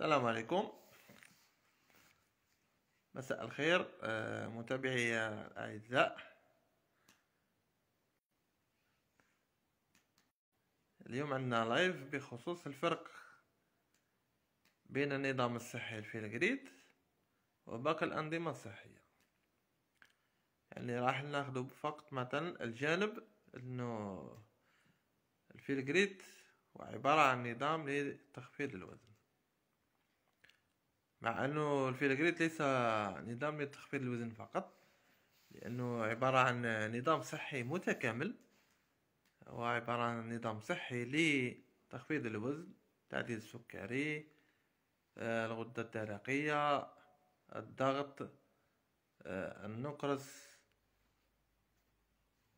السلام عليكم مساء الخير آه، متابعي الأعزاء اليوم عندنا لايف بخصوص الفرق بين النظام الصحي الفيلجريد وباقي الأنظمة الصحية يعني راح ناخدو فقط مثلا الجانب انه الفيلجريد هو عبارة عن نظام لتخفيض الوزن مع انه الفيلاغريت ليس نظام لتخفيض الوزن فقط لانه عبارة عن نظام صحي متكامل هو عبارة عن نظام صحي لتخفيض الوزن تعديل السكري آه، الغدة الدرقية الضغط آه، النقرس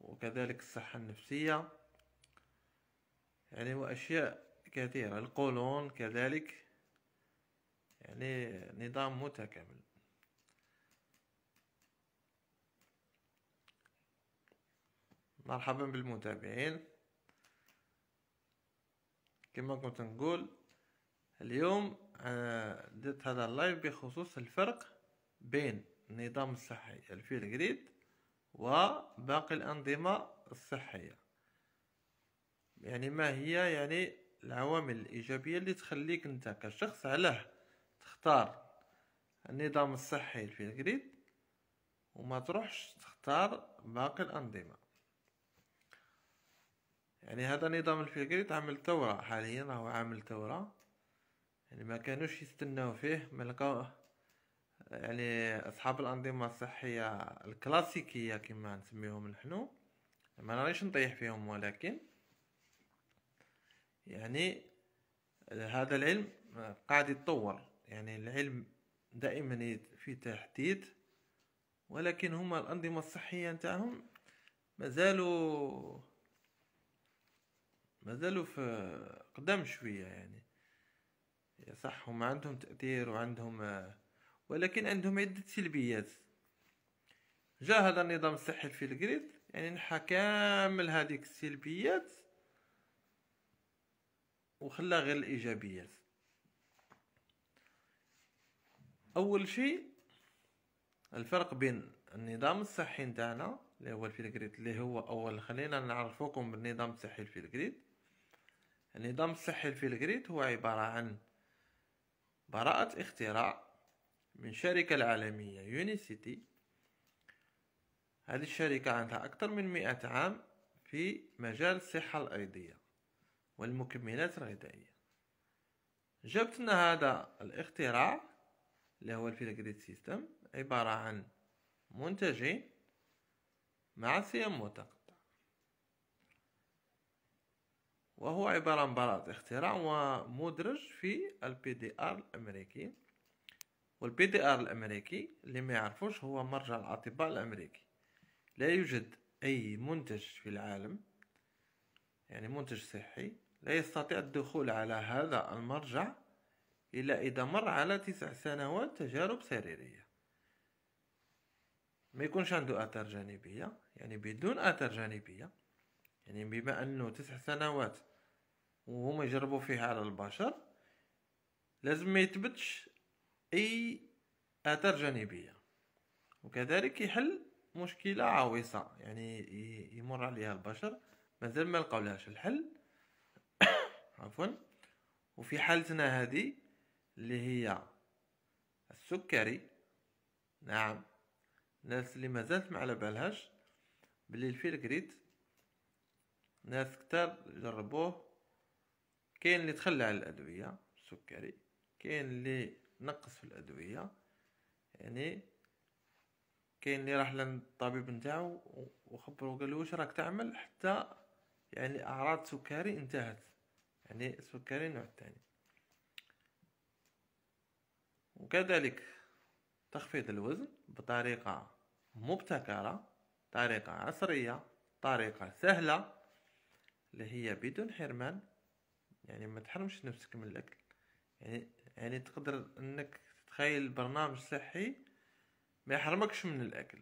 وكذلك الصحة النفسية يعني وأشياء كثيرة القولون كذلك يعني نظام متكامل مرحبا بالمتابعين كما كنت نقول اليوم آه، درت هذا اللايف بخصوص الفرق بين النظام الصحي الفيل جريد وباقي الأنظمة الصحية يعني ما هي يعني العوامل الإيجابية اللي تخليك أنت كشخص علاه تختار النظام الصحي في الجريد وما تروحش تختار باقي الأنظمة يعني هذا نظام الفيجريد عمل ثورة حاليا هو عامل ثورة يعني ما كانوش يستناو فيه ما لقاوه يعني أصحاب الأنظمة الصحية الكلاسيكية كما نسميهم نحن ما نريش نطيح فيهم ولكن يعني هذا العلم قاعد يتطور يعني العلم دائما في تحديد ولكن هما الأنظمة الصحية نتاعهم مازالوا مازالوا في قدام شوية يعني صح هما عندهم تأثير وعندهم ولكن عندهم عدة سلبيات جاء هذا النظام الصحي في الجريد يعني نحى كامل هذيك السلبيات وخلى غير الإيجابيات اول شيء الفرق بين النظام الصحي نتاعنا اللي هو الفيلغريد اللي هو اول خلينا نعرفوكم بالنظام الصحي الفيلغريد النظام الصحي الفيلغريد هو عبارة عن براءة اختراع من شركه العالمية يونيسيتي هذه الشركة عندها أكثر من مئة عام في مجال الصحة الأيضية والمكملات الغذائية جبتنا هذا الاختراع اللي هو الفيلجريد سيستم عبارة عن منتجين مع سيم متقطع وهو عبارة عن براءة اختراع ومدرج في البي دي ار الأمريكي والبي دي ار الأمريكي اللي ما يعرفوش هو مرجع الأطباء الأمريكي لا يوجد أي منتج في العالم يعني منتج صحي لا يستطيع الدخول على هذا المرجع إلا إذا مر على تسع سنوات تجارب سريرية ما يكونش عنده آثار جانبية يعني بدون آثار جانبية يعني بما أنه تسع سنوات وهما يجربوا فيها على البشر لازم ما يثبتش أي آثار جانبية وكذلك يحل مشكلة عويصة يعني يمر عليها البشر مازال ما لقاولهاش الحل عفوا وفي حالتنا هذه اللي هي السكري نعم الناس اللي مازالت ما على بالهاش بلي الفيلكريت ناس كتار جربوه كاين اللي تخلى على الادويه السكري كاين اللي نقص في الادويه يعني كاين اللي راح للطبيب نتاعو وخبرو قال له واش راك تعمل حتى يعني اعراض سكري انتهت يعني السكري النوع الثاني وكذلك تخفيض الوزن بطريقة مبتكرة طريقة عصرية طريقة سهلة اللي هي بدون حرمان يعني ما تحرمش نفسك من الاكل يعني يعني تقدر انك تخيل برنامج صحي ما يحرمكش من الاكل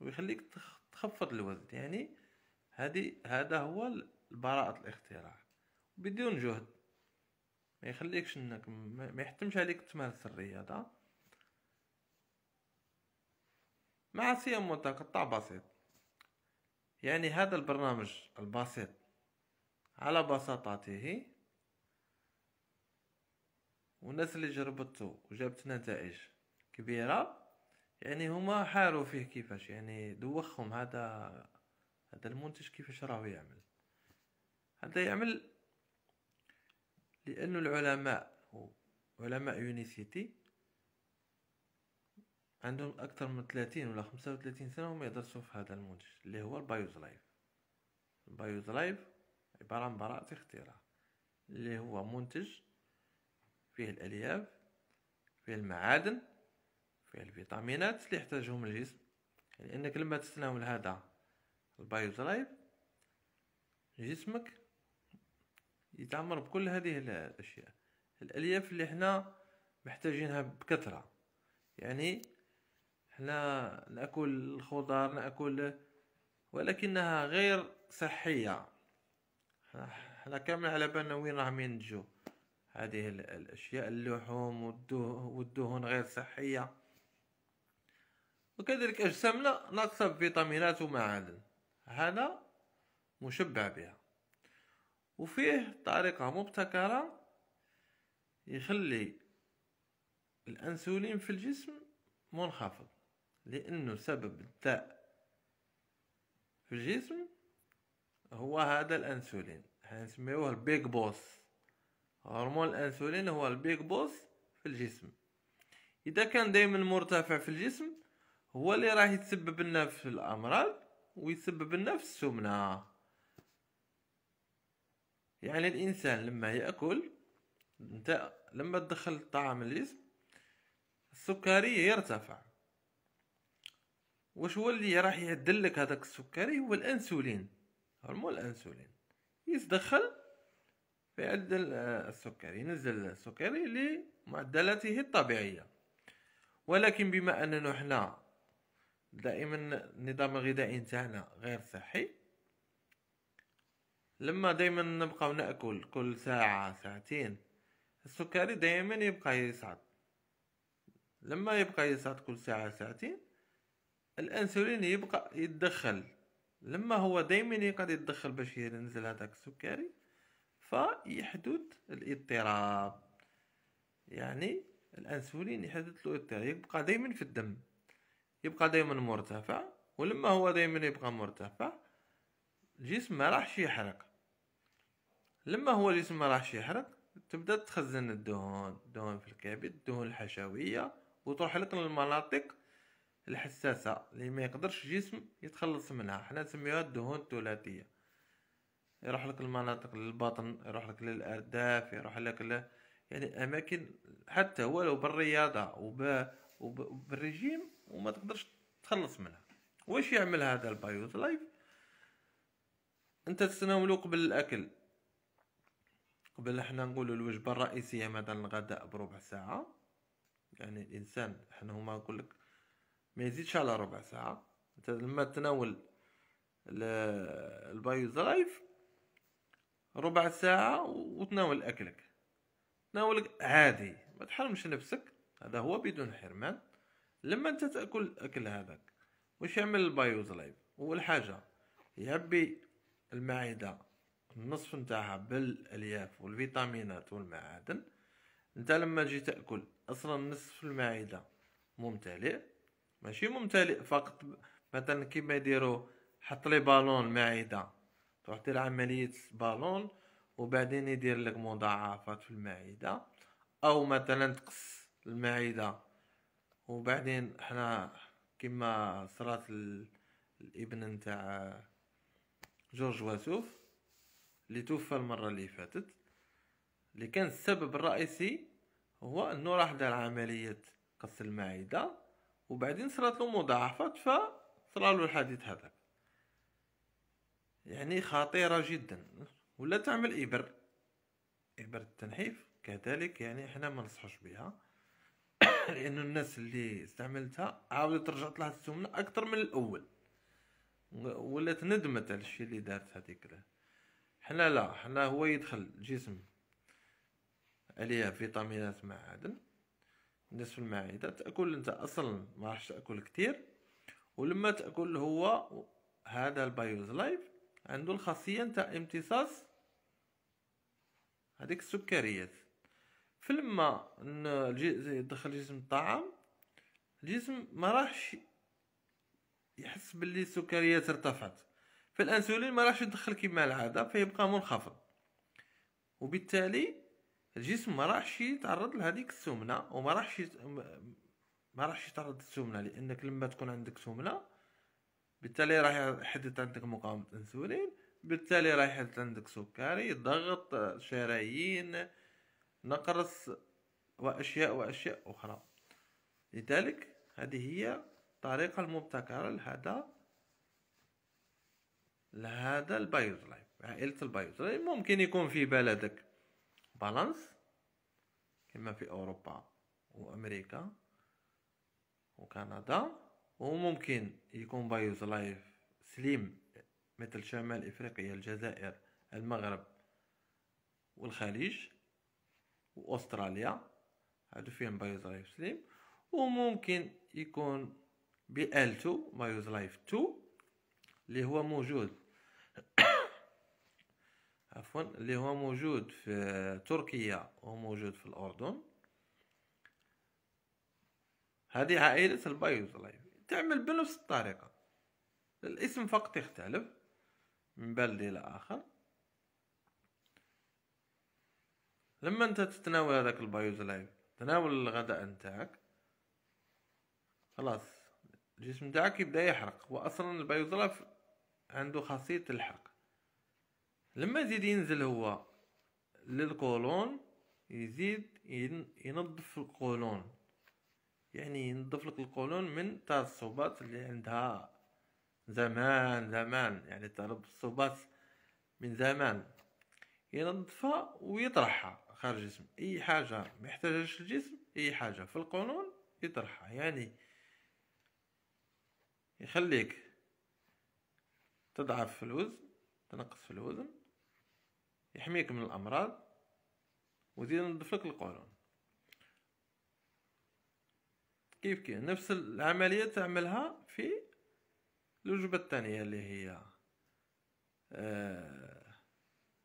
ويخليك تخفض الوزن يعني هذه هذا هو براءة الاختراع بدون جهد ما يخليكش انك ما يحتمش عليك تمارس الرياضه مع صيام متقطع بسيط يعني هذا البرنامج البسيط على بساطته والناس اللي جربته وجابت نتائج كبيره يعني هما حاروا فيه كيفاش يعني دوخهم هذا هذا المنتج كيفاش راهو يعمل هذا يعمل لأن العلماء علماء يونيسيتي عندهم أكثر من 30 ولا 35 سنة هم يدرسوا في هذا المنتج اللي هو البايوز لايف البايوز لايف عبارة عن براءة اختراع اللي هو منتج فيه الألياف فيه المعادن فيه الفيتامينات اللي يحتاجهم الجسم لأنك يعني لما تستناول هذا البايوز لايف جسمك يتعمر بكل هذه الاشياء الالياف اللي احنا محتاجينها بكثره يعني احنا ناكل الخضار ناكل ولكنها غير صحيه احنا كامل على بالنا وين راه من نجو هذه الاشياء اللحوم والدهون غير صحيه وكذلك اجسامنا ناقصه فيتامينات ومعادن هذا مشبع بها وفيه طريقة مبتكرة يخلي الأنسولين في الجسم منخفض لأنه سبب الداء في الجسم هو هذا الأنسولين نسميوه البيج بوس هرمون الأنسولين هو البيج بوس في الجسم إذا كان دايما مرتفع في الجسم هو اللي راح يتسبب لنا في الأمراض ويسبب لنا في السمنة يعني الإنسان لما يأكل أنت لما تدخل الطعام الجسم السكري يرتفع واش هو اللي راح يعدل لك هذاك السكري هو الانسولين هرمون الانسولين يتدخل فيعدل آه، السكري ينزل السكري لمعدلاته الطبيعيه ولكن بما اننا حنا دائما النظام الغذائي نتاعنا غير صحي لما دايما نبقى ناكل كل ساعه ساعتين السكري دايما يبقى يصعد لما يبقى يصعد كل ساعه ساعتين الانسولين يبقى يتدخل لما هو دايما يقعد يتدخل باش ينزل هذاك السكري فيحدث الاضطراب يعني الانسولين يحدث له اضطراب يبقى دايما في الدم يبقى دايما مرتفع ولما هو دايما يبقى مرتفع الجسم ما راحش يحرق لما هو الجسم راح يحرق تبدا تخزن الدهون الدهون في الكبد الدهون الحشويه وتروح لك للمناطق الحساسه اللي ما يقدرش الجسم يتخلص منها حنا نسميوها الدهون الثلاثيه يروح لك المناطق للبطن يروح لك للارداف يروح لك ل... يعني اماكن حتى ولو بالرياضه وب... وبالرجيم وما تقدرش تخلص منها واش يعمل هذا البايوز لايف انت تستناولو قبل الاكل قبل حنا نقولوا الوجبه الرئيسيه مثلا الغداء بربع ساعه يعني الانسان حنا هما نقول لك ما يزيدش على ربع ساعه انت لما تناول البايو زرايف ربع ساعه وتناول اكلك تناولك عادي ما تحرمش نفسك هذا هو بدون حرمان لما انت تاكل الاكل هذاك واش يعمل البايو زرايف اول حاجه يعبي المعده النصف نتاعها بالالياف والفيتامينات والمعادن انت لما تجي تاكل اصلا نصف المعده ممتلئ ماشي ممتلئ فقط مثلا كيما يديروا حط لي بالون المعده تروح دير عمليه بالون وبعدين يدير لك مضاعفات في المعده او مثلا تقص المعده وبعدين حنا كيما صرات الابن نتاع جورج واسوف اللي توفى المرة اللي فاتت اللي كان السبب الرئيسي هو انه راح دار عملية قص المعدة وبعدين صرات له مضاعفات فصرا له الحديث هذا يعني خطيرة جدا ولا تعمل إبر إبر التنحيف كذلك يعني احنا ما نصحوش بها لانه الناس اللي استعملتها عاودت رجعت لها السمنة أكثر من الأول ولات ندمت على الشيء اللي دارت هذيك حنا لا حنا هو يدخل الجسم عليها فيتامينات معادن نصف المعدة تأكل انت اصلا ما راحش تأكل كتير ولما تأكل هو هذا البيوز لايف عنده الخاصية نتاع امتصاص هذيك السكريات فلما يدخل الجسم الطعام الجسم ما راحش يحس باللي السكريات ارتفعت فالانسولين ما راحش يدخل كما العاده فيبقى منخفض وبالتالي الجسم ما راحش يتعرض لهذيك السمنه وما راحش يت... ما راحش يتعرض للسمنه لانك لما تكون عندك سمنه بالتالي راح يحدث عندك مقاومه انسولين بالتالي راح يحدث عندك سكري ضغط شرايين نقرس واشياء واشياء اخرى لذلك هذه هي الطريقه المبتكره لهذا لهذا لايف عائلة لايف ممكن يكون في بلدك بالانس كما في أوروبا وأمريكا وكندا وممكن يكون بايوز لايف سليم مثل شمال إفريقيا الجزائر المغرب والخليج وأستراليا هادو فيهم بايوز لايف سليم وممكن يكون بي ال 2 بايوز لايف 2 اللي هو موجود عفوا اللي هو موجود في تركيا وموجود في الأردن هذه عائلة البيوزلايف تعمل بنفس الطريقة الاسم فقط يختلف من بلد إلى آخر لما أنت تتناول هذاك البيوزلايف تناول الغداء نتاعك خلاص الجسم نتاعك يبدا يحرق واصلا البيوزلاف عنده خاصيه الحرق لما يزيد ينزل هو للقولون يزيد ينظف القولون يعني ينظف لك القولون من الصوبات اللي عندها زمان زمان يعني الصوبات من زمان ينظفها ويطرحها خارج الجسم اي حاجه ما يحتاجهاش الجسم اي حاجه في القولون يطرحها يعني يخليك تضعف في الوزن تنقص في الوزن يحميك من الامراض ويزيد ينظف لك القولون كيف كيف نفس العمليه تعملها في الوجبه الثانيه اللي هي آه،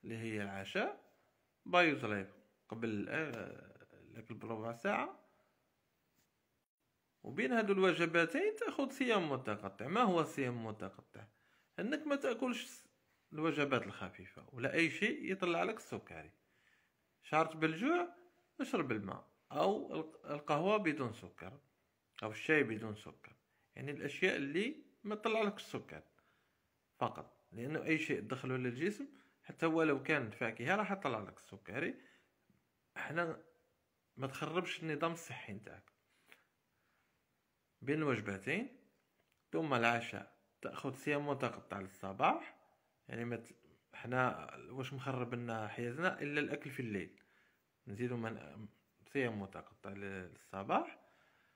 اللي هي العشاء بايو صليب قبل الاكل آه، بربع ساعه وبين هادو الوجباتين تاخذ صيام متقطع ما هو الصيام المتقطع انك ما تاكلش الوجبات الخفيفه ولا اي شيء يطلع لك السكري شعرت بالجوع اشرب الماء او القهوه بدون سكر او الشاي بدون سكر يعني الاشياء اللي ما تطلع لك السكر فقط لانه اي شيء تدخله للجسم حتى ولو كان فاكهه راح يطلع لك السكري احنا ما تخربش النظام الصحي نتاعك بين وجبتين ثم العشاء تاخذ صيام متقطع للصباح يعني مت حنا واش مخرب لنا حياتنا الا الاكل في الليل نزيدو من صيام متقطع للصباح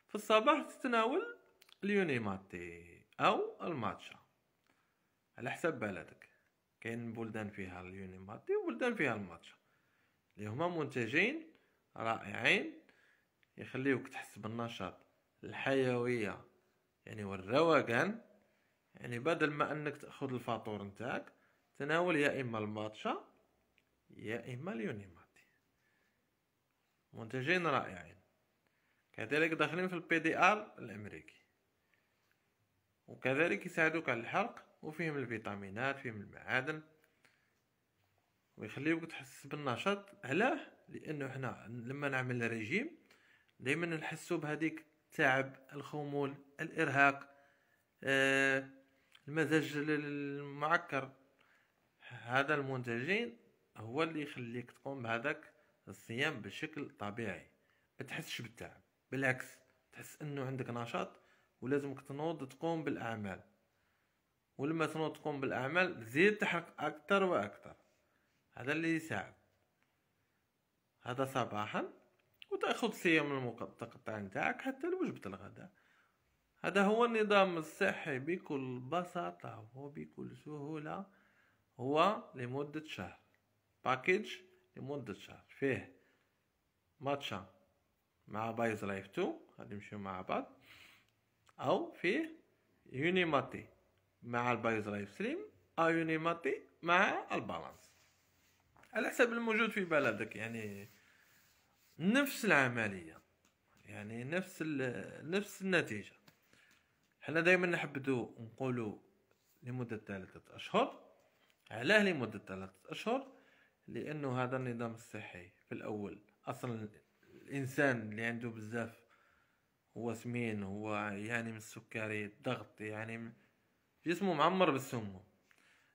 في الصباح تتناول اليونيماتي او الماتشا على حسب بلدك كاين بلدان فيها اليونيماتي وبلدان فيها الماتشا اللي هما منتجين رائعين يخليوك تحس بالنشاط الحيويه يعني والروقان يعني بدل ما انك تاخذ الفاتور نتاعك تناول يا إما الماتشا يا إما اليونيماتي منتجين رائعين كذلك داخلين في البي دي ار الأمريكي وكذلك يساعدوك على الحرق وفيهم الفيتامينات فيهم المعادن ويخليوك تحس بالنشاط علاه لانه حنا لما نعمل ريجيم دائما نحسو بهذيك التعب الخمول الارهاق آه المزاج المعكر هذا المنتجين هو اللي يخليك تقوم بهذاك الصيام بشكل طبيعي ما تحسش بالتعب بالعكس تحس انه عندك نشاط ولازمك تنوض تقوم بالاعمال ولما تنوض تقوم بالاعمال زيد تحرق اكثر واكثر هذا اللي يساعد هذا صباحا وتاخذ صيام المتقطع نتاعك حتى لوجبه الغداء هذا هو النظام الصحي بكل بساطه وبكل سهوله هو لمدة شهر باكيج لمدة شهر فيه ماتشا مع بايز لايف 2 غادي نمشيو مع بعض او فيه يونيماتي مع البايز لايف ستريم او يونيماتي مع البالانس على حسب الموجود في بلدك يعني نفس العمليه يعني نفس نفس النتيجه حنا دائما نحبدو نقولو لمده ثلاثه اشهر علاه لمدة ثلاثة أشهر لأنه هذا النظام الصحي في الأول أصلا الإنسان اللي عنده بزاف هو سمين هو يعاني من السكري الضغط يعني جسمه معمر بالسموم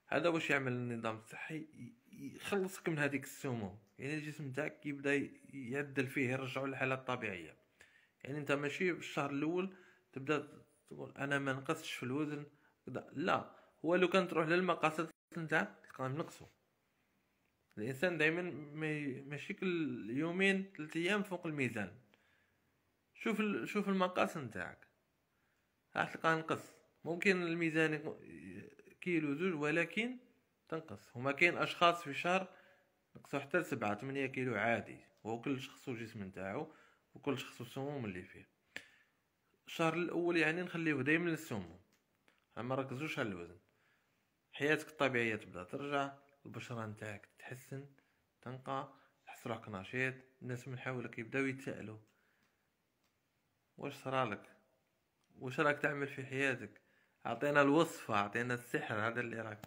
هذا واش يعمل النظام الصحي يخلصك من هذيك السموم يعني الجسم تاعك يبدا يعدل فيه يرجعه للحاله الطبيعيه يعني انت ماشي في الشهر الاول تبدا تقول انا ما نقصتش في الوزن لا هو لو كان تروح للمقاصد نتاع تلقاهم نقصوا الانسان دائما ماشي كل يومين ثلاث ايام فوق الميزان شوف شوف المقاس نتاعك راح تلقاه نقص ممكن الميزان كيلو زوج ولكن تنقص هما كاين اشخاص في شهر نقصوا حتى سبعة ثمانية كيلو عادي وهو كل شخص وجسم نتاعو وكل شخص السموم اللي فيه الشهر الاول يعني نخليه دائما للسموم ما نركزوش على الوزن حياتك الطبيعيه تبدا ترجع البشره نتاعك تتحسن تنقى تحس روحك نشيط الناس من حولك يبداو يتسائلوا واش صرالك واش راك تعمل في حياتك اعطينا الوصفه اعطينا السحر هذا اللي راك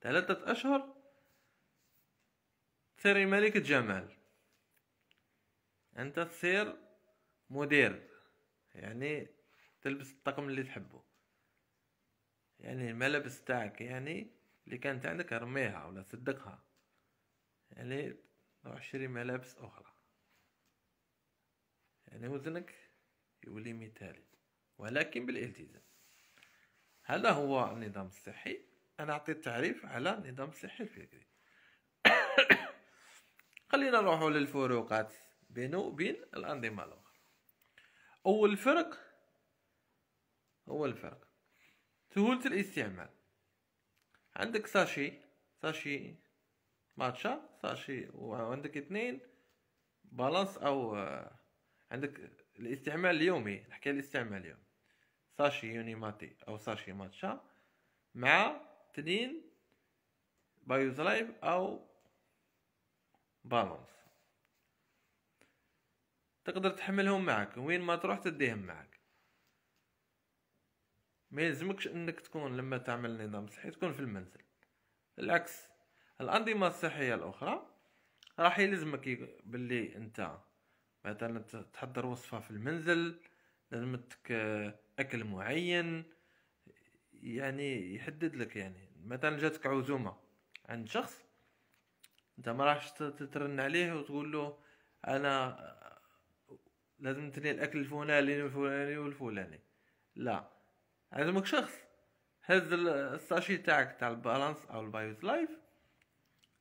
ثلاثه اشهر تصير ملكة جمال انت تصير مدير يعني تلبس الطقم اللي تحبه يعني الملابس تاعك يعني اللي كانت عندك رميها ولا صدقها يعني روح شري ملابس اخرى يعني وزنك يولي مثالي ولكن بالالتزام هذا هو النظام الصحي انا اعطيت تعريف على النظام الصحي الفكري خلينا نروحوا للفروقات بينه وبين الانظمه الاخرى اول فرق هو الفرق سهولة الاستعمال عندك ساشي ساشي ماتشا ساشي وعندك اثنين بالانس او آه، عندك الاستعمال اليومي نحكي الاستعمال اليومي ساشي يونيماتي او ساشي ماتشا مع تنين بايوزلايف او بالانس تقدر تحملهم معك وين ما تروح تديهم معك ما يلزمكش انك تكون لما تعمل نظام صحي تكون في المنزل العكس الانظمه الصحيه الاخرى راح يلزمك باللي انت مثلا تحضر وصفه في المنزل لازمتك آه، اكل معين يعني يحدد لك يعني مثلا جاتك عزومه عند شخص انت ما راحش تترن عليه وتقول له انا آه، لازم تني الاكل الفلاني والفلاني والفلاني لا عزمك شخص هز الساشي تاعك تاع البالانس او البايوز لايف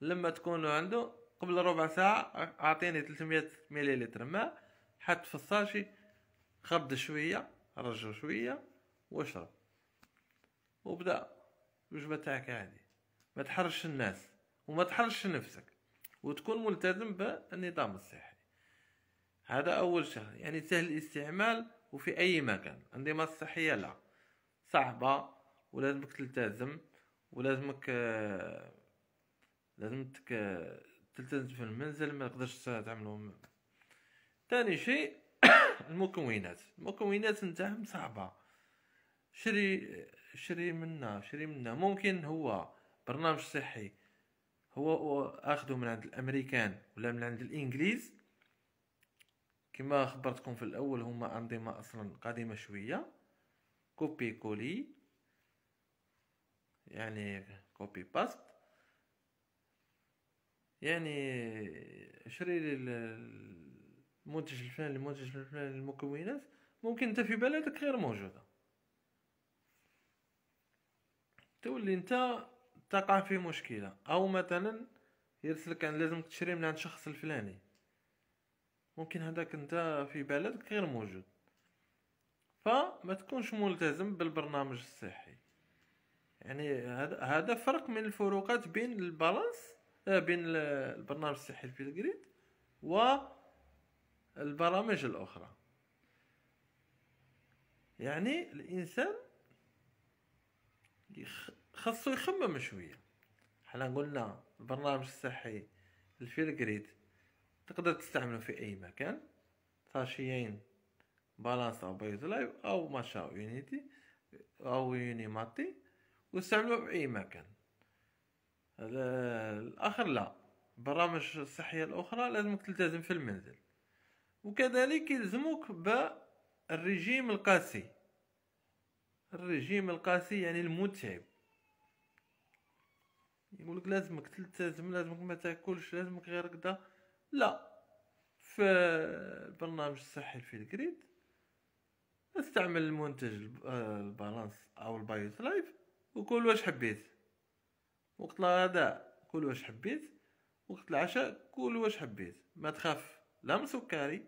لما تكون عنده قبل ربع ساعة اعطيني 300 مليلتر ماء حط في الساشي خبض شوية رجع شوية واشرب وبدا الوجبة تاعك عادي ما تحرش الناس وما تحرش نفسك وتكون ملتزم بالنظام الصحي هذا اول شهر يعني سهل الاستعمال وفي اي مكان انظمه صحيه لا صعبه ولازمك تلتزم ولازمك لازمك تلتزم في المنزل ما تقدرش تعملهم ثاني شيء المكونات المكونات نتاعهم صعبه شري شري منا شري منا ممكن هو برنامج صحي هو اخذه من عند الامريكان ولا من عند الانجليز كما خبرتكم في الاول هما انظمه اصلا قديمه شويه كوبي كولي يعني كوبي باست يعني شري لي المنتج الفلاني المنتج الفلاني المكونات ممكن انت في بلدك غير موجوده تولي انت تقع في مشكله او مثلا يرسلك ان لازم تشري من عند شخص الفلاني ممكن هذاك انت في بلدك غير موجود فما تكونش ملتزم بالبرنامج الصحي يعني هذا فرق من الفروقات بين البالانس آه، بين البرنامج الصحي البيلغريد البرامج الأخرى يعني الإنسان خاصو يخمم شوية حنا قلنا البرنامج الصحي الفيلغريد تقدر تستعمله في أي مكان ساشيين بالانس او بيز لايف او ماشاو يونيتي او يوني ماتي واستعملوه باي مكان الاخر لا البرامج الصحيه الاخرى لازمك تلتزم في المنزل وكذلك يلزموك بالرجيم القاسي الرجيم القاسي يعني المتعب يقولك لازمك تلتزم لازمك ما تاكلش لازمك غير كدا لا في البرنامج الصحي الفيلكريد استعمل المنتج البالانس آه، او البايو سلايف وكل واش حبيت وقت الغداء كل واش حبيت وقت العشاء كل واش حبيت ما تخاف لا من سكري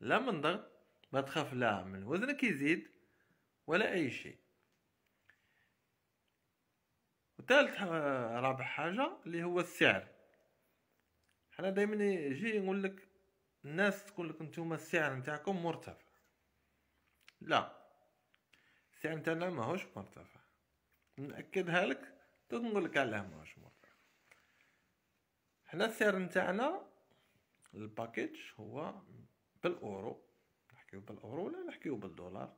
لا من ضغط ما تخاف لا من وزنك يزيد ولا اي شيء وثالث آه، رابع حاجه اللي هو السعر حنا دائما يجي يقول لك الناس تقول لك نتوما السعر نتاعكم مرتفع لا السعر نتاعنا ماهوش مرتفع نأكدها لك تنقول لك علاه ماهوش مرتفع حنا السعر نتاعنا الباكيج هو بالاورو نحكيو بالاورو ولا نحكيو بالدولار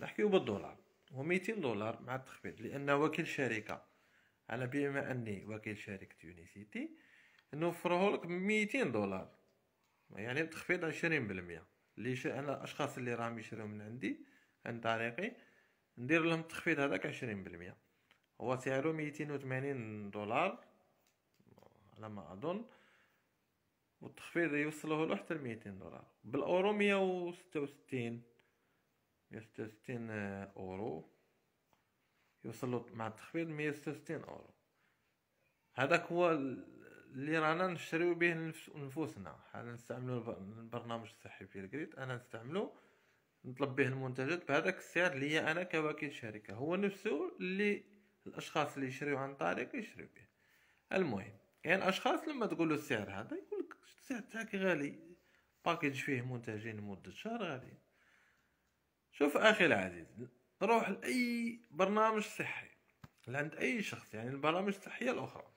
نحكيو بالدولار هو 200 دولار مع التخفيض لان وكيل شركه انا بما اني وكيل شركه يونيسيتي نوفره لك 200 دولار يعني بتخفيض 20% اللي شا... انا الاشخاص اللي راهم يشريو من عندي عن طريقي ندير لهم التخفيض هذاك عشرين هو سعره ميتين دولار على ما اظن والتخفيض يوصله له حتى 200 دولار بالاورو مية 166 مية اورو يوصل له مع التخفيض مية اورو هذاك هو اللي رانا نشريو به نفوسنا حنا نستعملو البرنامج الصحي في الكريت انا نستعملو نطلب به المنتجات بهذاك السعر اللي هي انا كوكيل شركه هو نفسه اللي الاشخاص اللي يشريو عن طريق يشريو به المهم كاين يعني اشخاص لما تقول السعر هذا يقول لك السعر تاعك غالي باكيج فيه منتجين لمده شهر غالي شوف اخي العزيز روح لاي برنامج صحي لعند اي شخص يعني البرامج الصحيه الاخرى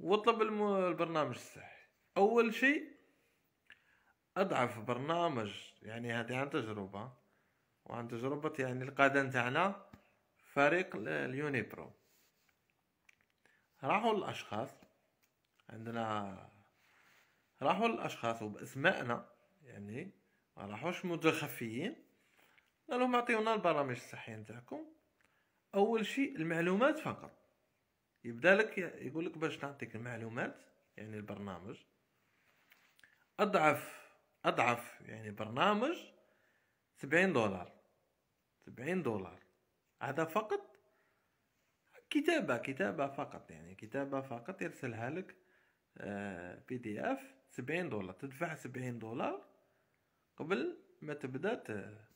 واطلب البرنامج الصحي اول شيء اضعف برنامج يعني هذه عن تجربه وعن تجربه يعني القاده نتاعنا فريق اليوني برو راحوا الاشخاص عندنا راحوا الاشخاص وباسمائنا يعني ما راحوش متخفيين قالوا لهم اعطيونا البرامج الصحيه نتاعكم اول شيء المعلومات فقط يبدا لك يقول لك باش نعطيك المعلومات يعني البرنامج اضعف اضعف يعني برنامج سبعين دولار سبعين دولار هذا فقط كتابة كتابة فقط يعني كتابة فقط يرسلها لك بي دي اف سبعين دولار تدفع سبعين دولار قبل ما تبدا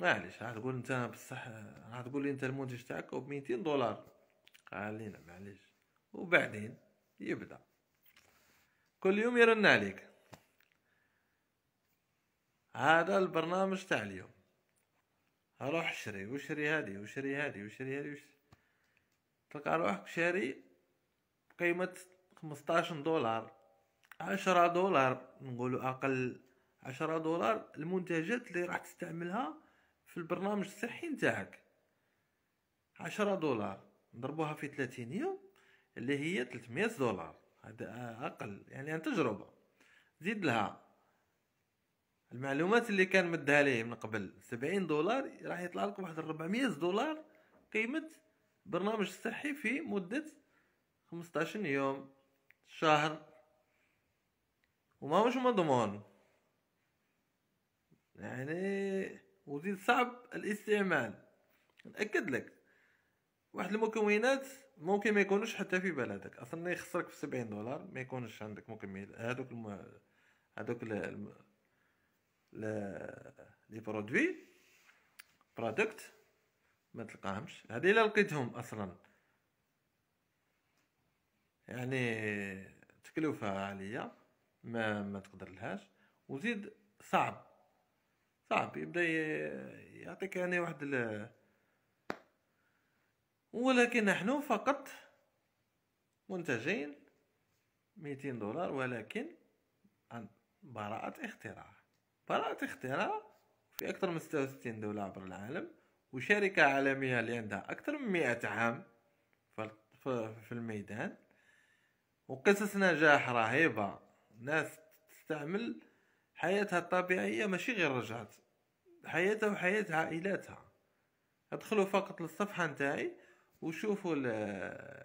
معليش راح تقول انت بصح راح تقول لي انت المنتج تاعك ب 200 دولار خلينا معليش وبعدين يبدا كل يوم يرن عليك هذا البرنامج تاع اليوم روح شري وشري هذه وشري هذه وشري هذه وشري تلقى روحك شاري بقيمة 15 دولار 10 دولار نقولوا اقل 10 دولار المنتجات اللي راح تستعملها في البرنامج الصحي نتاعك 10 دولار نضربوها في 30 يوم اللي هي 300 دولار هذا اقل يعني عن تجربه زيد لها المعلومات اللي كان مدها ليه من قبل 70 دولار راح يطلع لك واحد 400 دولار قيمه برنامج صحي في مده 15 يوم شهر وما مش مضمون يعني وزيد صعب الاستعمال نأكد لك واحد المكونات ممكن ما يكونوش حتى في بلدك اصلا يخسرك في 70 دولار ما يكونش عندك مكمل هذوك الم... هذوك الم... ل... لي برودوي برودكت ما تلقاهمش هذه الا لقيتهم اصلا يعني تكلفة عالية ما ما تقدر لهاش وزيد صعب صعب يبدا يعطيك يعني واحد ال... ولكن نحن فقط منتجين 200 دولار ولكن عن براءة اختراع براءة اختراع في أكثر من 66 دولة عبر العالم وشركة عالمية اللي عندها أكثر من 100 عام في الميدان وقصص نجاح رهيبة ناس تستعمل حياتها الطبيعية ماشي غير رجعت حياتها وحياة عائلاتها ادخلوا فقط للصفحة نتاعي وشوفوا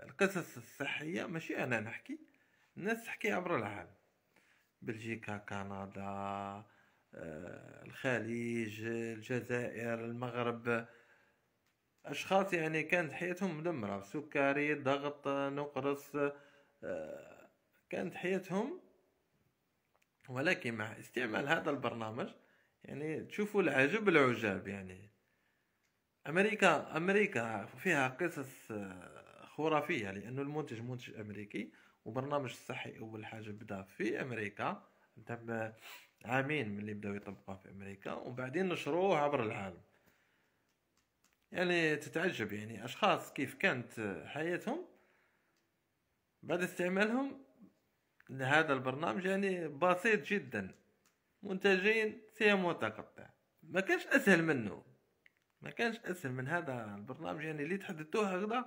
القصص الصحية ماشي أنا نحكي الناس تحكي عبر العالم بلجيكا كندا آه، الخليج الجزائر المغرب أشخاص يعني كانت حياتهم مدمرة سكري ضغط نقرص آه، كانت حياتهم ولكن مع استعمال هذا البرنامج يعني تشوفوا العجب العجاب يعني امريكا امريكا فيها قصص آه، خرافيه لانه المنتج منتج امريكي وبرنامج الصحي اول حاجه بدا في امريكا تم عامين من اللي بداو يطبقوه في امريكا وبعدين نشروه عبر العالم يعني تتعجب يعني اشخاص كيف كانت آه، حياتهم بعد استعمالهم لهذا البرنامج يعني بسيط جدا منتجين سيا متقطع ما كانش اسهل منه ما كانش اسهل من هذا البرنامج يعني اللي تحدثوه هكذا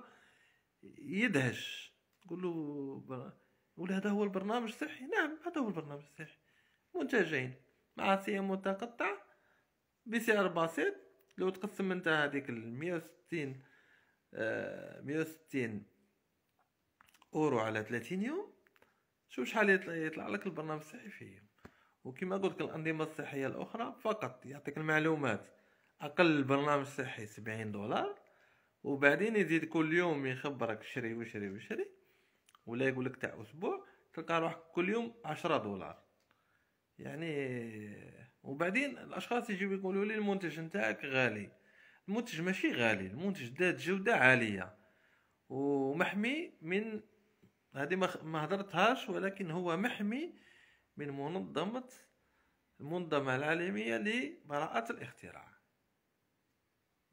يدهش تقول له بر... ولا هذا هو البرنامج الصحي نعم هذا هو البرنامج الصحي منتجين مع سيم متقطع بسعر بسيط لو تقسم انت هذيك ال 160 آه 160 اورو على 30 يوم شوف شحال يطلع لك البرنامج الصحي في يوم وكما قلت لك الانظمه الصحيه الاخرى فقط يعطيك المعلومات اقل برنامج صحي سبعين دولار وبعدين يزيد كل يوم يخبرك شري وشري وشري ولا يقول لك تاع اسبوع تلقى روحك كل يوم عشرة دولار يعني وبعدين الاشخاص يجيو يقولوا لي المنتج نتاعك غالي المنتج ماشي غالي المنتج ذات جوده عاليه ومحمي من هذه ما هضرتهاش ولكن هو محمي من منظمه المنظمه العالميه لبراءه الاختراع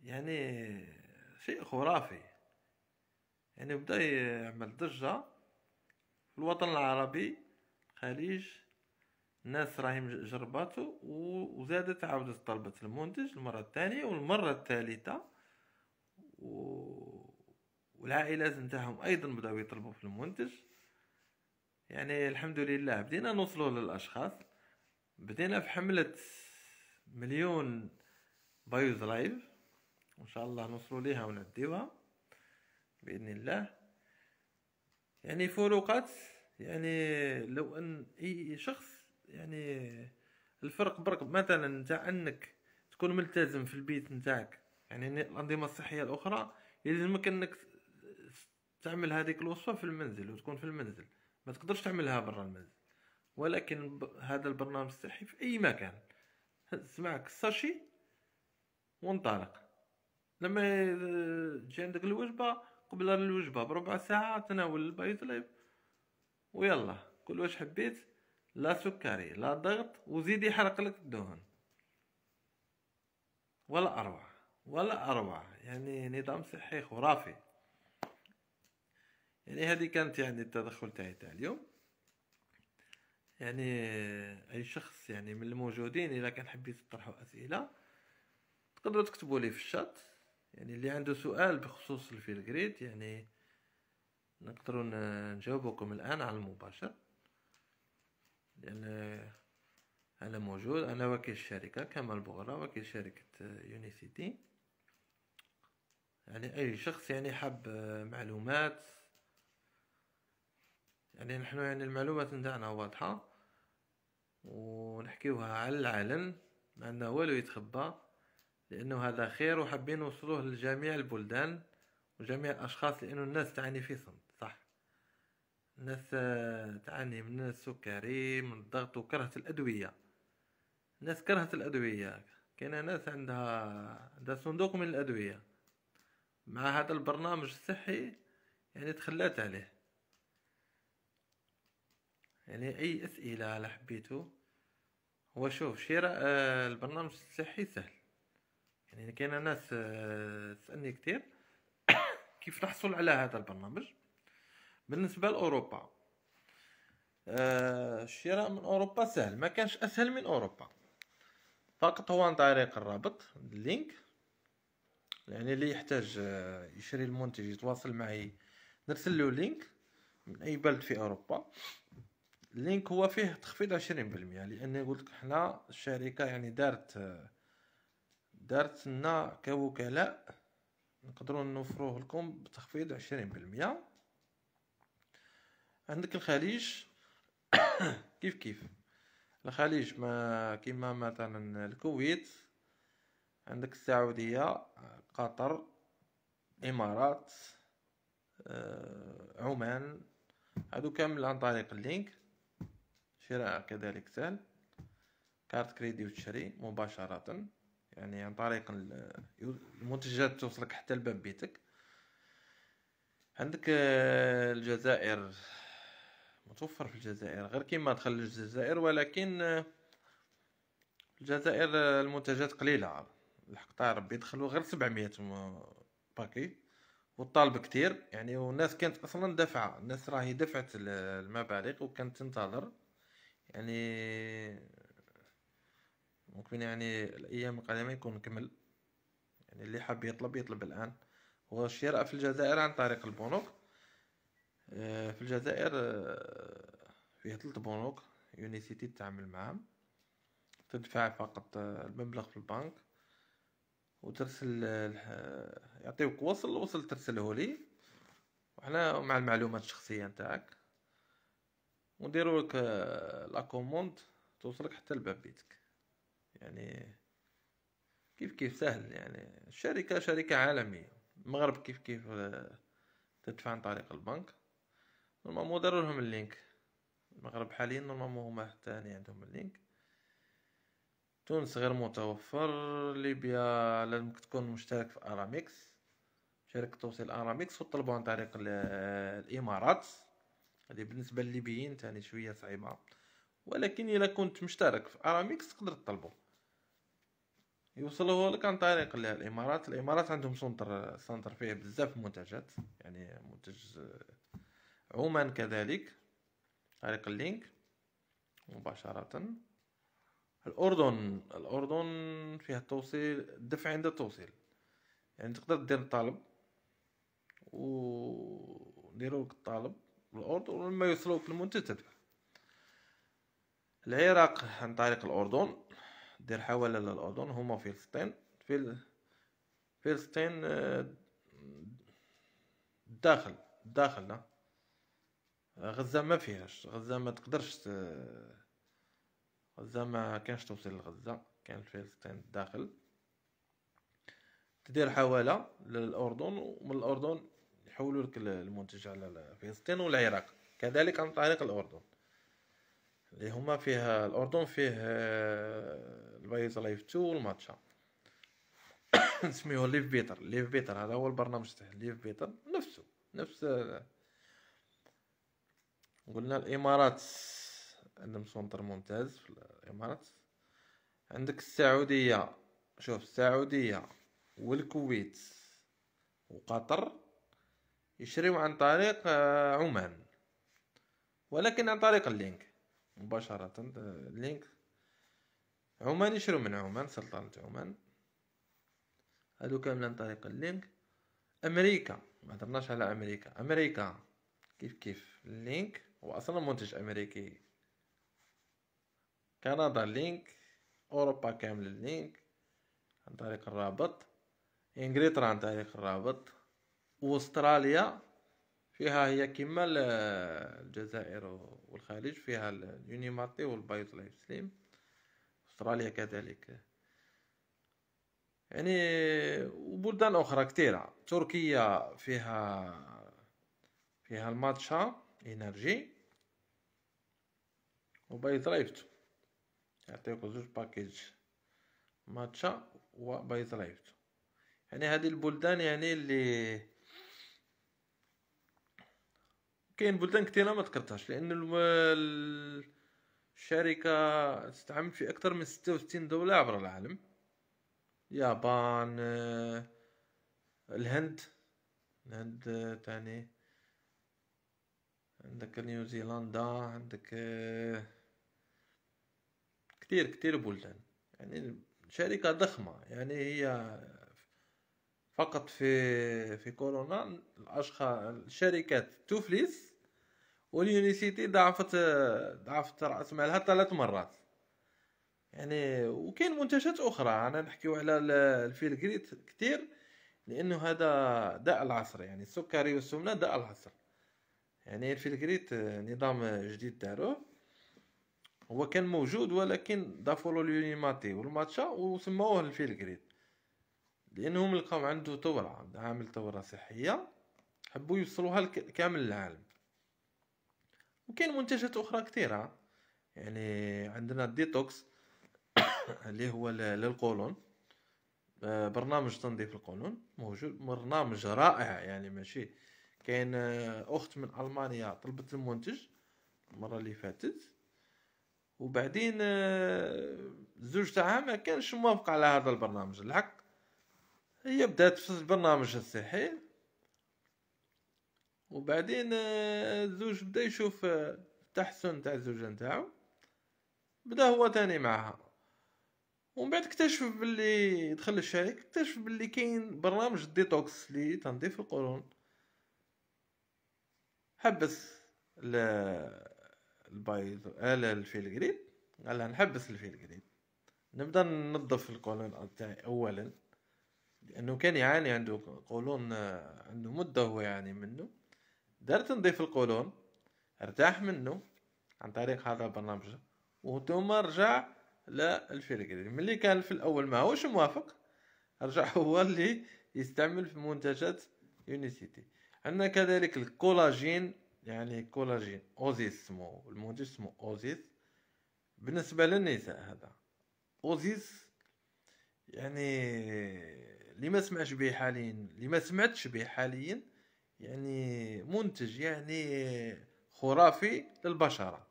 يعني شيء خرافي يعني بدا يعمل ضجة في الوطن العربي الخليج الناس راهي جرباتو وزادت عاودت طلبت المنتج المرة الثانية والمرة الثالثة و... والعائلات نتاعهم ايضا بداو يطلبوا في المنتج يعني الحمد لله بدينا نوصلوا للاشخاص بدينا في حملة مليون بايوز لايف وان شاء الله نوصلوا ليها ونديوها باذن الله يعني فروقات يعني لو ان اي شخص يعني الفرق برك مثلا نتاع انك تكون ملتزم في البيت نتاعك يعني الانظمه الصحيه الاخرى يلزمك انك تعمل هذيك الوصفه في المنزل وتكون في المنزل ما تقدرش تعملها برا المنزل ولكن هذا البرنامج الصحي في اي مكان سمعك الساشي وانطلق لما تجي عندك الوجبه قبل الوجبه بربع ساعه تناول البيض ليب ويلا كل واش حبيت لا سكري لا ضغط وزيد يحرق لك الدهون ولا اروع ولا اروع يعني نظام صحي خرافي يعني هذه كانت يعني التدخل تاعي تاع اليوم يعني اي شخص يعني من الموجودين اذا كان حبيت تطرحوا اسئله تقدروا تكتبوا لي في الشات يعني اللي عنده سؤال بخصوص الفيل جريد يعني نقدروا نجاوبكم الآن على المباشر لأن أنا موجود أنا وكيل الشركة كمال البغرة وكيل شركة آه، يونيسيتي يعني أي شخص يعني حاب آه، معلومات يعني نحن يعني المعلومات نتاعنا واضحة ونحكيوها على العلن ما عندنا والو يتخبى لأنه هذا خير وحابين نوصلوه لجميع البلدان وجميع الأشخاص لأنه الناس تعاني صمت صح الناس آه، تعاني من السكري من الضغط وكرهت الأدوية الناس كرهت الأدوية كاينه ناس عندها عندها صندوق من الأدوية مع هذا البرنامج الصحي يعني تخلات عليه يعني أي أسئلة على حبيتو هو شوف شراء آه، البرنامج الصحي سهل يعني كاين ناس تسالني كثير كيف نحصل على هذا البرنامج بالنسبه لاوروبا آه، الشراء من اوروبا سهل ما كانش اسهل من اوروبا فقط هو عن طريق الرابط اللينك يعني اللي يحتاج آه، يشري المنتج يتواصل معي نرسل له لينك من اي بلد في اوروبا اللينك هو فيه تخفيض عشرين بالمية لان قلت لك حنا الشركه يعني دارت آه، دارت كوكلاء نقدروا نوفروه لكم بتخفيض عشرين بالمية عندك الخليج كيف كيف الخليج ما كيما مثلا الكويت عندك السعودية قطر الإمارات آه، عمان هادو كامل عن طريق اللينك شراء كذلك سهل كارت كريدي وتشري مباشرة يعني عن طريق المنتجات توصلك حتى لباب بيتك عندك آه، الجزائر متوفر في الجزائر غير كيما دخل الجزائر ولكن آه، الجزائر آه، المنتجات قليلة الحق تاع ربي دخلو غير سبعمية باكي والطالب كتير يعني والناس كانت اصلا دافعة الناس راهي دفعت المبالغ وكانت تنتظر يعني ممكن يعني الايام القادمه يكون مكمل يعني اللي حاب يطلب يطلب الان هو الشراء في الجزائر عن طريق البنوك آه، في الجزائر آه، فيه ثلاث بنوك يونيسيتي تتعامل معهم تدفع فقط آه، المبلغ في البنك وترسل يعطيوك وصل وصل ترسله لي وحنا مع المعلومات الشخصيه نتاعك ونديرولك لك لا كوموند توصلك حتى لباب بيتك يعني كيف كيف سهل يعني الشركة شركة عالمية المغرب كيف كيف آه، تدفع عن طريق البنك نورمالمون داروا لهم اللينك المغرب حاليا نورمالمون هما الثاني عندهم اللينك تونس غير متوفر ليبيا لازمك تكون مشترك في ارامكس شركة توصيل ارامكس وطلبوا عن طريق الامارات هذه بالنسبة لليبيين تاني شوية صعيبة ولكن الا كنت مشترك في ارامكس تقدر تطلبو يوصلوه لك عن طريق الامارات الامارات عندهم سنتر سنتر فيه بزاف منتجات يعني منتج عمان كذلك طريق اللينك مباشرة الأردن الأردن فيها التوصيل الدفع عند التوصيل يعني تقدر دير طلب ونديرو لك الطلب الأردن ولما يوصلوك المنتج تدفع العراق عن طريق الأردن دير حوالي للأردن هما فلسطين فل... فلسطين الداخل آه، الداخل لا غزة ما فيهاش غزة ما تقدرش غزة ما كانش توصل لغزة في فلسطين الداخل تدير حوالة للأردن ومن الأردن يحولوا لك المنتج على فلسطين والعراق كذلك عن طريق الأردن اللي هما فيه الاردن فيه آه، البيض لايف 2 والماتشا نسميه ليف بيتر ليف بيتر هذا هو البرنامج تاعه ليف بيتر نفسه نفس آه، قلنا الامارات عندهم سونتر ممتاز في الامارات عندك السعوديه شوف السعوديه والكويت وقطر يشريو عن طريق آه، عمان ولكن عن طريق اللينك مباشرة اللينك آه، عمان يشرو من عمان سلطنة عمان هادو كامل عن طريق اللينك امريكا ما على امريكا امريكا كيف كيف اللينك هو اصلا منتج امريكي كندا اللينك اوروبا كامل اللينك عن طريق الرابط انجلترا عن طريق الرابط واستراليا فيها هي كما الجزائر والخليج فيها اليونيماتي والبيض لايف سليم استراليا كذلك يعني وبلدان اخرى كثيره تركيا فيها فيها الماتشا انرجي وبيض رايفت يعطيوك زوج باكيج ماتشا وبيض رايفت يعني هذه البلدان يعني اللي كاين بلدان كثيره ما ذكرتهاش لان الشركه استعملت في اكثر من 66 دوله عبر العالم اليابان آه، الهند الهند آه، تاني عندك نيوزيلندا عندك آه، كثير كثير بلدان يعني شركة ضخمة يعني هي فقط في في كورونا الأشخاص الشركات تفلس واليونيسيتي ضعفت ضعفت راس مالها ثلاث مرات يعني وكاين منتجات اخرى انا نحكيو على الفيلغريت كثير لانه هذا داء العصر يعني السكري والسمنه داء العصر يعني الفيلغريت نظام جديد داروه هو كان موجود ولكن ضافوا له اليونيماتي والماتشا وسموه الفيلغريت لانهم لقاو عنده ثوره عامل ثوره صحيه حبوا يوصلوها كامل العالم وكاين منتجات اخرى كثيره يعني عندنا الديتوكس اللي هو للقولون آه، برنامج تنظيف القولون موجود برنامج رائع يعني ماشي كاين آه، اخت من المانيا طلبت المنتج المره اللي فاتت وبعدين آه، زوج تاعها ما كانش موافق على هذا البرنامج الحق هي بدات في البرنامج الصحي وبعدين آه، الزوج بدا يشوف آه، التحسن تاع الزوجه نتاعو بدا هو تاني معها ومن بعد اكتشف باللي دخل الشركه اكتشف باللي كاين برنامج ديتوكس لي تنظيف القولون حبس البيض على الفيلغريب قال نحبس الفيلغريب نبدا ننظف القولون تاعي اولا لانه كان يعاني عنده قولون آه، عنده مده هو يعاني منه درت نضيف القولون ارتاح منه عن طريق هذا البرنامج وثم رجع للشركة يعني ملي كان في الأول ما هوش موافق رجع هو اللي يستعمل في منتجات يونيسيتي عندنا كذلك الكولاجين يعني كولاجين اوزيس اسمه المنتج اسمه اوزيس بالنسبه للنساء هذا اوزيس يعني اللي ما سمعش به حاليا اللي ما سمعتش به حاليا يعني منتج يعني خرافي للبشره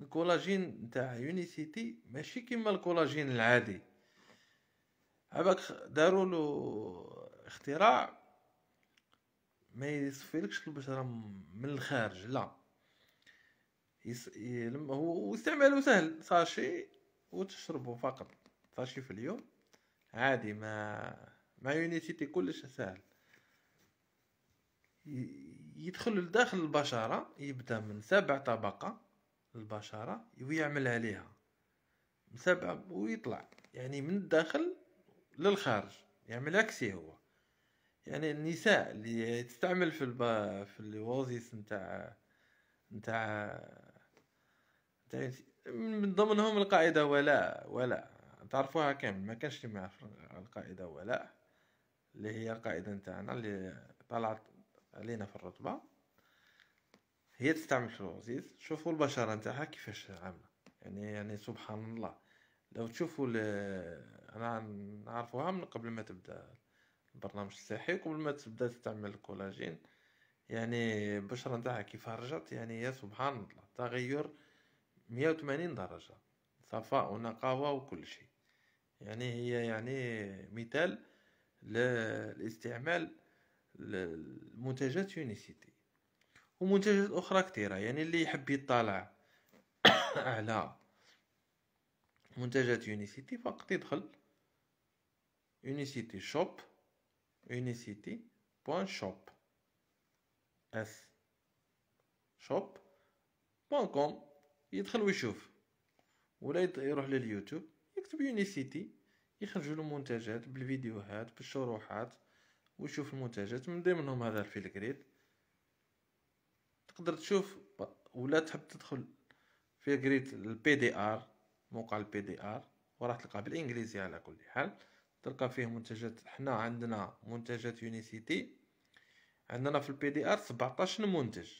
الكولاجين تاع يونيسيتي ماشي كيما الكولاجين العادي عباك داروا له اختراع ما يصفيلكش البشره من الخارج لا يس... يلم... هو استعماله سهل ساشي وتشربه فقط ساشي في اليوم عادي ما ما يونيسيتي كلش سهل يدخل لداخل البشرة يبدا من سبع طبقة البشرة ويعمل عليها من سبع ويطلع يعني من الداخل للخارج يعمل عكسي هو يعني النساء اللي تستعمل في الب... في الوظيفة نتاع نتاع نتاع من ضمنهم القاعدة ولاء ولاء تعرفوها كامل ما كانش اللي القاعدة ولاء اللي هي القاعدة نتاعنا اللي طلعت علينا في الرطبة هي تستعمل في الوزيز شوفوا البشرة نتاعها كيفاش عاملة يعني يعني سبحان الله لو تشوفوا انا نعرفوها من قبل ما تبدا البرنامج الصحي قبل ما تبدا تستعمل الكولاجين يعني البشرة نتاعها كيف رجعت يعني يا سبحان الله تغير 180 درجة صفاء ونقاوة وكل شيء يعني هي يعني مثال للاستعمال المنتجات يونيسيتي ومنتجات اخرى كثيره يعني اللي يحب يطالع على منتجات يونيسيتي فقط يدخل يونيسيتي شوب يونيسيتي بوان شوب اس شوب بوان كوم يدخل ويشوف ولا يروح لليوتيوب يكتب يونيسيتي يخرجوا له منتجات بالفيديوهات بالشروحات وتشوف المنتجات من ضمنهم هذا الفيلكريت تقدر تشوف ولا تحب تدخل في جريد البي دي ار موقع البي دي ار وراح تلقى بالانجليزي على كل حال تلقى فيه منتجات حنا عندنا منتجات يونيسيتي عندنا في البي دي ار 17 منتج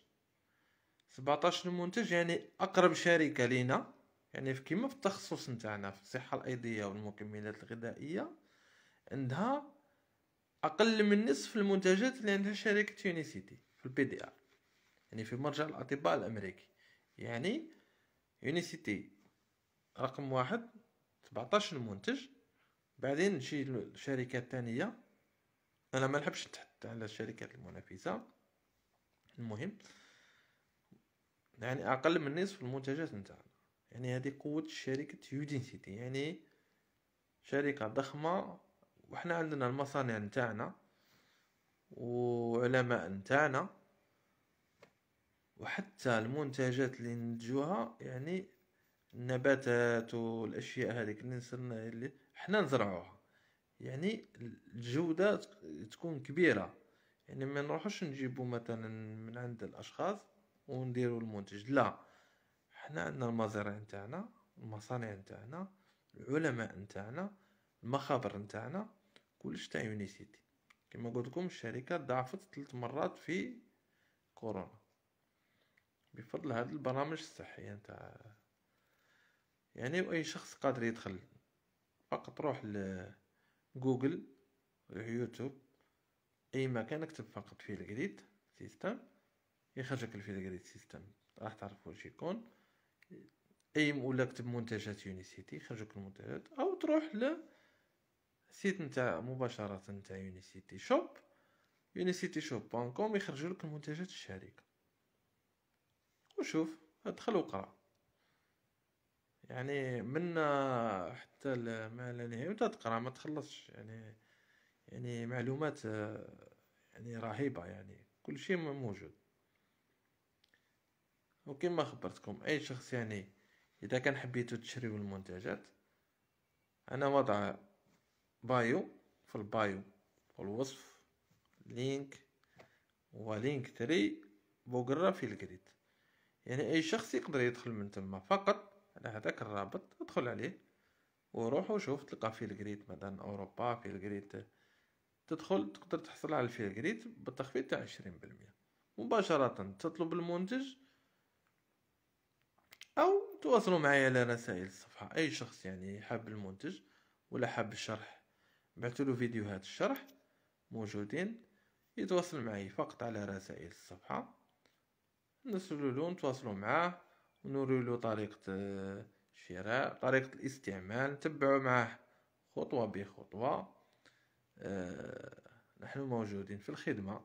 17 منتج يعني اقرب شركه لينا يعني في كيما في التخصص نتاعنا في الصحه الايديه والمكملات الغذائيه عندها اقل من نصف المنتجات اللي عندها شركه يونيسيتي في البي دي ار يعني في مرجع الاطباء الامريكي يعني يونيسيتي رقم واحد 17 منتج بعدين نمشي للشركات الثانيه انا ما نحبش نتحدث على الشركات المنافسه المهم يعني اقل من نصف المنتجات نتاعنا يعني هذه قوه شركه سيتي يعني شركه ضخمه وحنا عندنا المصانع نتاعنا وعلماء نتاعنا وحتى المنتجات اللي ننتجوها يعني النباتات والاشياء هذيك اللي نصرنا اللي حنا نزرعوها يعني الجوده تكون كبيره يعني ما نروحوش نجيبو مثلا من عند الاشخاص ونديروا المنتج لا حنا عندنا المزارع نتاعنا المصانع نتاعنا العلماء نتاعنا المخابر نتاعنا كلش تاع يونيسيتي كما قلت لكم الشركه ضعفت ثلاث مرات في كورونا بفضل هذه البرامج الصحيه نتاع يعني اي شخص قادر يدخل فقط روح لجوجل يوتيوب اي مكان اكتب فقط فيه الجريد سيستم يخرجك الفيل الجريد سيستم راح تعرف واش يكون اي ولا اكتب منتجات يونيسيتي يخرجك المنتجات او تروح ل سيت نتاع مباشرة نتاع يونيسيتي شوب يونيسيتي شوب بون كوم يخرجوا لك منتجات الشركة وشوف ادخل وقرا يعني من حتى ما لا نهاية وانت تقرا ما تخلصش يعني يعني معلومات يعني رهيبة يعني كل شيء موجود وكما خبرتكم اي شخص يعني اذا كان حبيتو تشريو المنتجات انا وضع بايو في البايو الوصف لينك ولينك تري بوغرا في الجريد يعني اي شخص يقدر يدخل من تما فقط على هذاك الرابط ادخل عليه وروح وشوف تلقى في الجريد مثلا اوروبا في الجريد تدخل تقدر تحصل على الفيل الجريد بالتخفيض تاع عشرين بالمية مباشرة تطلب المنتج أو تواصلوا معي على رسائل الصفحة أي شخص يعني حاب المنتج ولا حاب الشرح له فيديوهات الشرح موجودين يتواصل معي فقط على رسائل الصفحة نرسلو له نتواصلو معاه ونوريلو طريقة آه، الشراء طريقة الاستعمال نتبعو معاه خطوة بخطوة أه نحن موجودين في الخدمة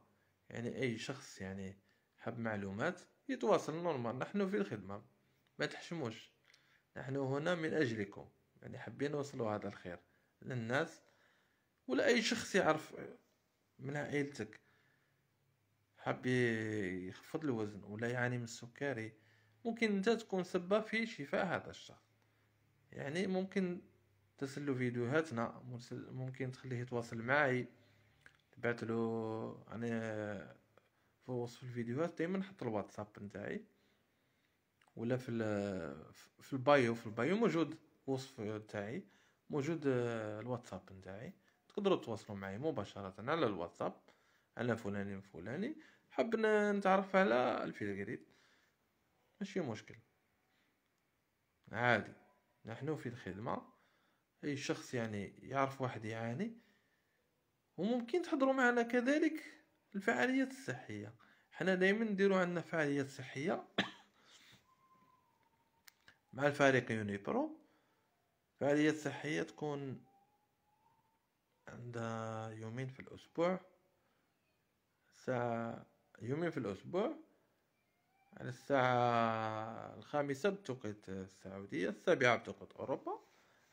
يعني أي شخص يعني حب معلومات يتواصل نورمال نحن في الخدمة ما تحشموش نحن هنا من أجلكم يعني حابين نوصلوا هذا الخير للناس ولا اي شخص يعرف من عائلتك حاب يخفض الوزن ولا يعاني من السكري ممكن انت تكون سبب في شفاء هذا الشخص يعني ممكن تسلو فيديوهاتنا ممكن تخليه يتواصل معي تبعت له انا في وصف الفيديوهات دائما نحط الواتساب نتاعي ولا في في البايو في البايو موجود وصف تاعي موجود الواتساب نتاعي تقدروا تواصلوا معي مباشرة على الواتساب انا فلان فلاني حاب نتعرف على الفيلغريد ماشي مشكل عادي نحن في الخدمة اي شخص يعني يعرف واحد يعاني وممكن تحضروا معنا كذلك الفعاليات الصحية حنا دايما نديرو عندنا فعاليات صحية مع الفريق يونيبرو فعاليات صحية تكون عندها يومين في الأسبوع الساعة يومين في الأسبوع على يعني الساعة الخامسة بتوقيت السعودية السابعة بتوقيت أوروبا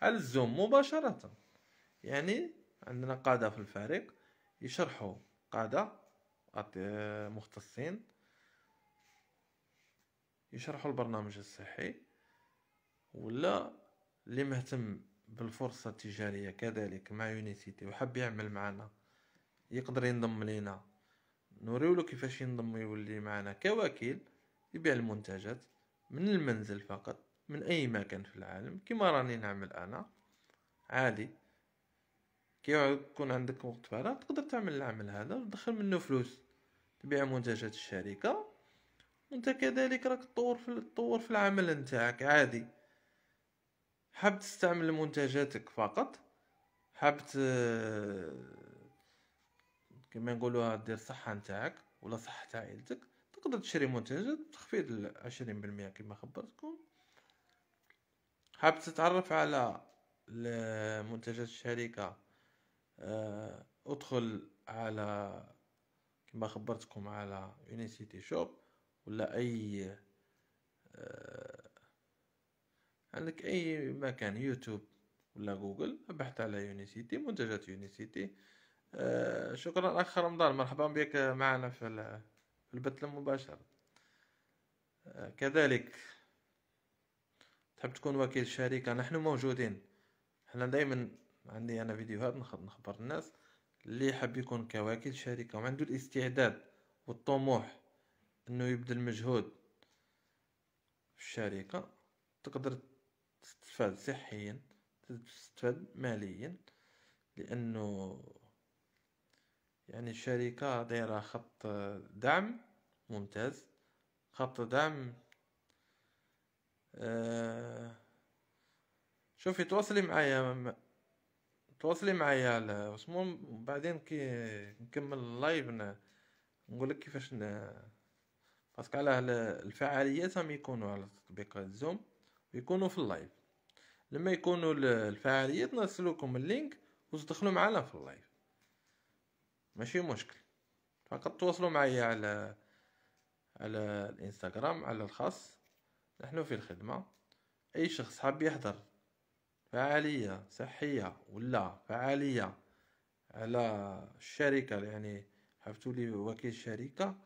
على الزوم مباشرة يعني عندنا قادة في الفريق يشرحوا قادة مختصين يشرحوا البرنامج الصحي ولا اللي مهتم بالفرصة التجارية كذلك مع يونيسيتي وحب يعمل معنا يقدر ينضم لينا نوريولو كيفاش ينضم ويولي معنا كوكيل يبيع المنتجات من المنزل فقط من اي مكان في العالم كما راني نعمل انا عادي كي يكون عندك وقت فراغ تقدر تعمل العمل هذا وتدخل منه فلوس تبيع منتجات الشركه وانت كذلك راك تطور في تطور في العمل نتاعك عادي حاب تستعمل منتجاتك فقط حاب كما نقولوها دير صحة نتاعك ولا صحة عائلتك تقدر تشري منتجات بتخفيض عشرين بالمية كما خبرتكم حاب تتعرف على منتجات الشركة آه، ادخل على كما خبرتكم على يونيسيتي شوب ولا اي أه عندك اي مكان يوتيوب ولا جوجل بحث على يونيسيتي منتجات يونيسيتي آه شكرا اخ رمضان مرحبا بك معنا في البث المباشر آه كذلك تحب تكون وكيل شركة نحن موجودين احنا دائما عندي انا فيديوهات نخبر الناس اللي يحب يكون كوكيل شركة وعنده الاستعداد والطموح انه يبذل مجهود في الشركة تقدر تستفاد صحيا تستفاد ماليا لأنه يعني الشركة دايرة خط دعم ممتاز خط دعم آه، شوفي تواصلي معايا تواصلي معايا على وسمو بعدين كي نكمل اللايف نقول لك كيفاش ن... باسكو على الفعاليات هم يكونوا على تطبيق زوم ويكونوا في اللايف لما يكونوا الفعاليات نرسلوكم اللينك وتدخلوا معنا في اللايف ماشي مشكل فقط تواصلوا معايا على على الانستغرام على الخاص نحن في الخدمة أي شخص حاب يحضر فعالية صحية ولا فعالية على الشركة يعني حفتوا لي وكيل الشركة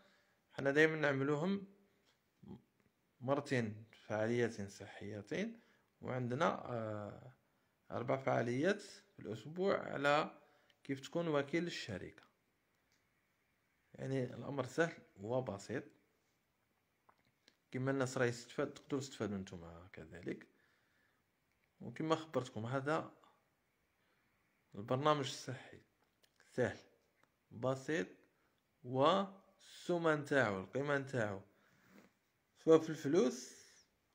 حنا دايما نعملوهم مرتين فعاليتين صحيتين وعندنا آه، أربع فعاليات في الأسبوع على كيف تكون وكيل للشركة يعني الأمر سهل وبسيط كما الناس راه يستفاد تقدروا تستفادوا نتوما كذلك وكما خبرتكم هذا البرنامج الصحي سهل بسيط و السومة نتاعو القيمه نتاعو سواء في الفلوس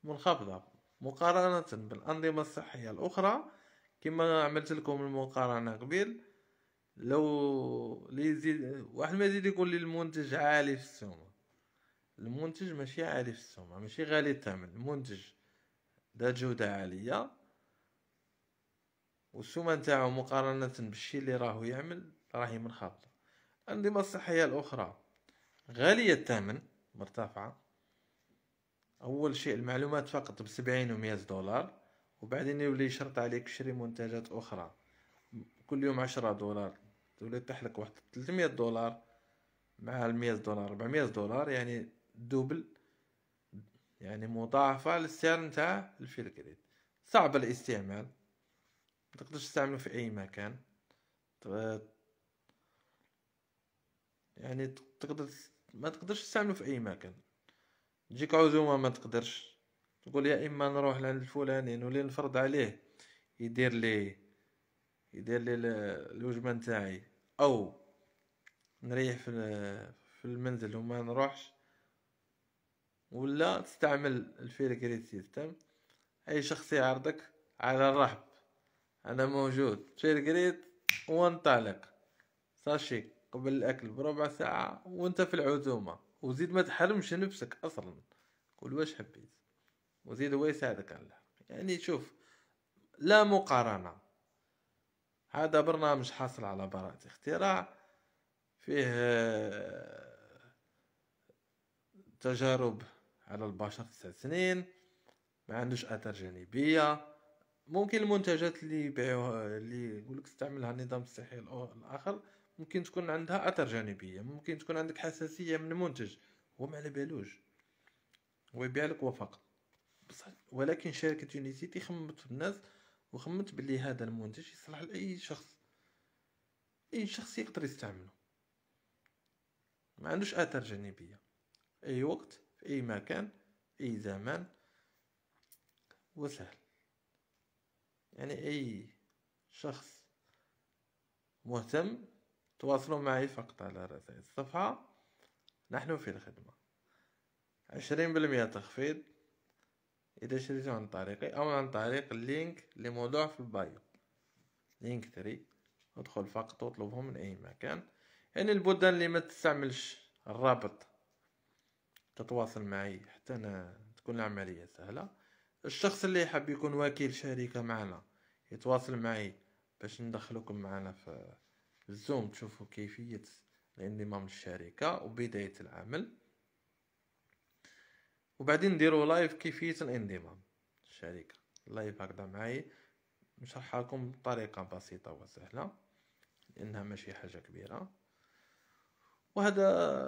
منخفضه مقارنة بالأنظمة الصحية الأخرى كما عملت لكم المقارنة قبل لو ليزيد واحد ما يزيد يقول لي المنتج عالي في السومة المنتج ماشي عالي في السومة ماشي غالي الثمن المنتج ذا جودة عالية والسومة نتاعو مقارنة بالشي اللي راهو يعمل راهي منخفضة الأنظمة الصحية الأخرى غالية الثمن مرتفعة اول شيء المعلومات فقط بسبعين ومئة دولار وبعدين يولي يشرط عليك شري منتجات اخرى كل يوم عشرة دولار تولي تحلق واحد 300 دولار مع المية دولار 400 دولار يعني دوبل يعني مضاعفة للسعر نتاع الفيلكريت صعب الاستعمال متقدرش تستعمله في أي مكان يعني تقدر ما تقدرش تستعمله في أي مكان يعني تجيك عزومه ما تقدرش تقول يا اما نروح لعند الفلاني نولي نفرض عليه يدير لي يدير لي الوجبه نتاعي او نريح في في المنزل وما نروحش ولا تستعمل الفيركريت سيستم اي شخص يعرضك على الرحب انا موجود فيركريت وانطلق ساشي قبل الاكل بربع ساعه وانت في العزومه وزيد ما تحرمش نفسك اصلا قول واش حبيت وزيد هو يساعدك على يعني شوف لا مقارنة هذا برنامج حاصل على براءة اختراع فيه آه، تجارب على البشر تسع سنين ما عندوش اثار جانبيه ممكن المنتجات اللي يبيعوها اللي يقولك استعملها النظام الصحي الاخر ممكن تكون عندها اثر جانبيه ممكن تكون عندك حساسيه من المنتج هو ما على بالوش هو يبيع لك وفقط ولكن شركه يونيسيتي خممت في الناس وخممت بلي هذا المنتج يصلح لاي شخص اي شخص يقدر يستعمله ما عندوش اثار جانبيه اي وقت في اي مكان في اي زمان وسهل يعني اي شخص مهتم تواصلوا معي فقط على رسائل الصفحة نحن في الخدمة عشرين بالمية تخفيض إذا شريتو عن طريقي أو عن طريق اللينك لموضوع في البايو لينك تري ادخل فقط واطلبهم من أي مكان يعني البودان اللي ما تستعملش الرابط تتواصل معي حتى أنا تكون العملية سهلة الشخص اللي حاب يكون وكيل شركة معنا يتواصل معي باش ندخلكم معنا في الزوم تشوفوا كيفية الانضمام للشركة وبداية العمل وبعدين نديرو لايف كيفية الانضمام للشركة لايف هكذا معي نشرحها لكم بطريقة بسيطة وسهلة لأنها ماشي حاجة كبيرة وهذا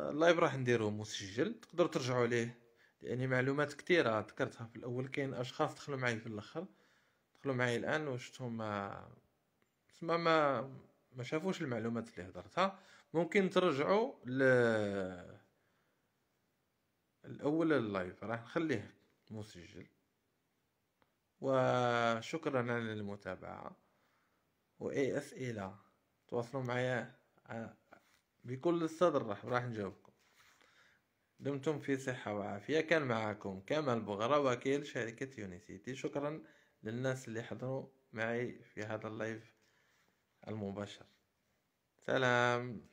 اللايف راح نديرو مسجل تقدروا ترجعوا ليه لأني معلومات كثيرة ذكرتها في الأول كاين أشخاص دخلوا معي في الأخر دخلوا معي الآن وشتهم آه، ما ما ما شافوش المعلومات اللي هضرتها ممكن ترجعوا ل الاول اللايف راح نخليه مسجل وشكرا على المتابعه واي اسئله تواصلوا معايا بكل الصدر راح راح نجاوبكم دمتم في صحة وعافية كان معكم كمال بغرة وكيل شركة يونيسيتي شكرا للناس اللي حضروا معي في هذا اللايف المباشر سلام